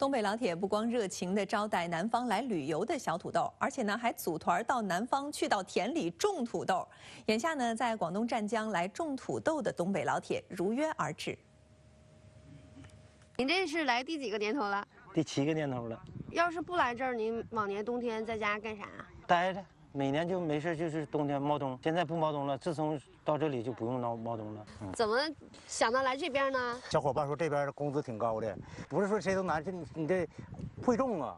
东北老铁不光热情地招待南方来旅游的小土豆，而且呢还组团到南方去到田里种土豆。眼下呢，在广东湛江来种土豆的东北老铁如约而至。您这是来第几个年头了？第七个年头了。要是不来这儿，您往年冬天在家干啥？待着。每年就没事就是冬天冒冬，现在不冒冬了。自从到这里就不用闹冒冬了。怎么想到来这边呢？小伙伴说这边的工资挺高的，不是说谁都难，这你你这会种啊，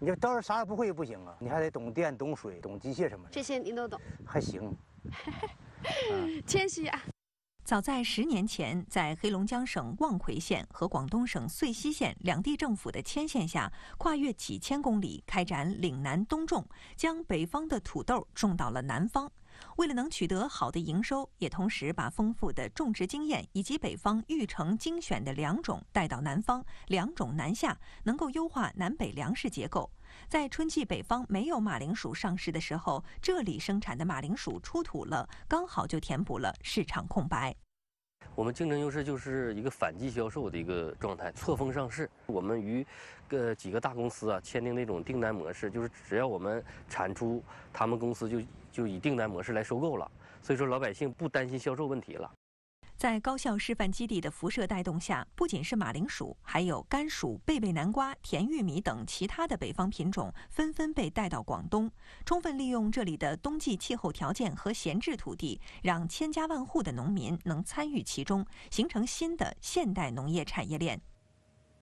你到时候啥也不会也不行啊，你还得懂电、懂水、懂机械什么的。这些您都懂？还行，谦虚啊。早在十年前，在黑龙江省望奎县和广东省遂溪县两地政府的牵线下，跨越几千公里开展岭南冬种，将北方的土豆种到了南方。为了能取得好的营收，也同时把丰富的种植经验以及北方育成精选的良种带到南方，良种南下能够优化南北粮食结构。在春季北方没有马铃薯上市的时候，这里生产的马铃薯出土了，刚好就填补了市场空白。我们竞争优势就是一个反季销售的一个状态，错峰上市。我们与呃几个大公司啊签订那种订单模式，就是只要我们产出，他们公司就就以订单模式来收购了。所以说老百姓不担心销售问题了。在高校示范基地的辐射带动下，不仅是马铃薯，还有甘薯、贝贝南瓜、甜玉米等其他的北方品种，纷纷被带到广东，充分利用这里的冬季气候条件和闲置土地，让千家万户的农民能参与其中，形成新的现代农业产业链。